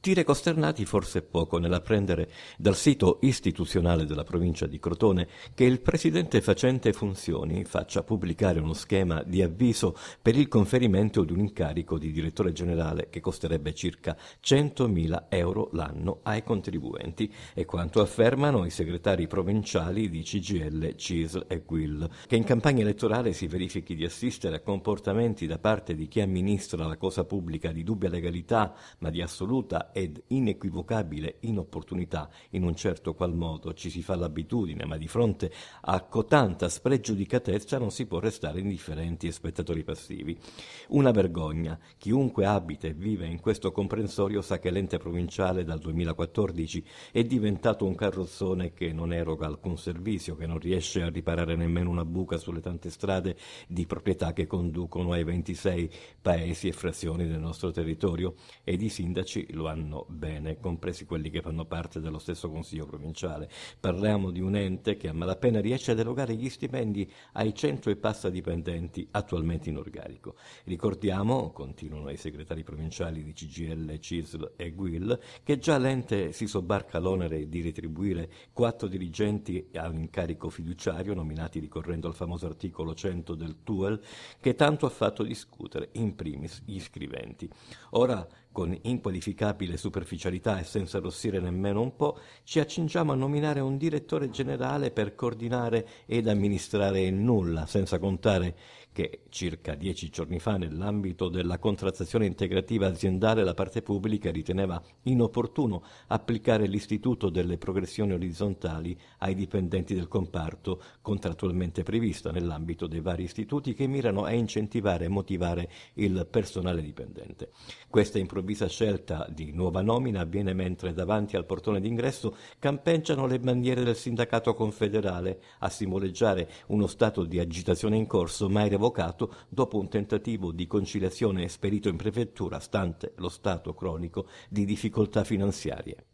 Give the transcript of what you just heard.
Tire costernati forse poco nell'apprendere dal sito istituzionale della provincia di Crotone che il presidente facente funzioni faccia pubblicare uno schema di avviso per il conferimento di un incarico di direttore generale che costerebbe circa 100.000 euro l'anno ai contribuenti, è quanto affermano i segretari provinciali di CGL, CISL e GUIL, che in campagna elettorale si verifichi di assistere a comportamenti da parte di chi amministra la cosa pubblica di dubbia legalità, ma di assoluta ed inequivocabile inopportunità, in un certo qual modo ci si fa l'abitudine, ma di fronte a cotanta spregiudicatezza non si può restare indifferenti e spettatori passivi. Una vergogna. Chiunque abita e vive in questo comprensorio sa che l'ente provinciale dal 2014 è diventato un carrozzone che non eroga alcun servizio, che non riesce a riparare nemmeno una buca sulle tante strade di proprietà che conducono ai 26 paesi e frazioni del nostro territorio ed i sindaci lo hanno fanno bene, compresi quelli che fanno parte dello stesso Consiglio provinciale. Parliamo di un ente che a malapena riesce ad erogare gli stipendi ai cento e passa dipendenti attualmente in organico. Ricordiamo, continuano i segretari provinciali di CGL, CISL e GUIL, che già l'ente si sobbarca l'onere di retribuire quattro dirigenti a un incarico fiduciario nominati ricorrendo al famoso articolo 100 del TUEL che tanto ha fatto discutere in primis gli scriventi. Ora con inqualificabile superficialità e senza arrossire nemmeno un po', ci accingiamo a nominare un direttore generale per coordinare ed amministrare il nulla, senza contare che circa dieci giorni fa nell'ambito della contrattazione integrativa aziendale la parte pubblica riteneva inopportuno applicare l'istituto delle progressioni orizzontali ai dipendenti del comparto contrattualmente prevista nell'ambito dei vari istituti che mirano a incentivare e motivare il personale dipendente. Questa improvvisazione improvvisa scelta di nuova nomina avviene mentre davanti al portone d'ingresso campeggiano le bandiere del sindacato confederale a simboleggiare uno stato di agitazione in corso mai revocato dopo un tentativo di conciliazione esperito in prefettura stante lo stato cronico di difficoltà finanziarie.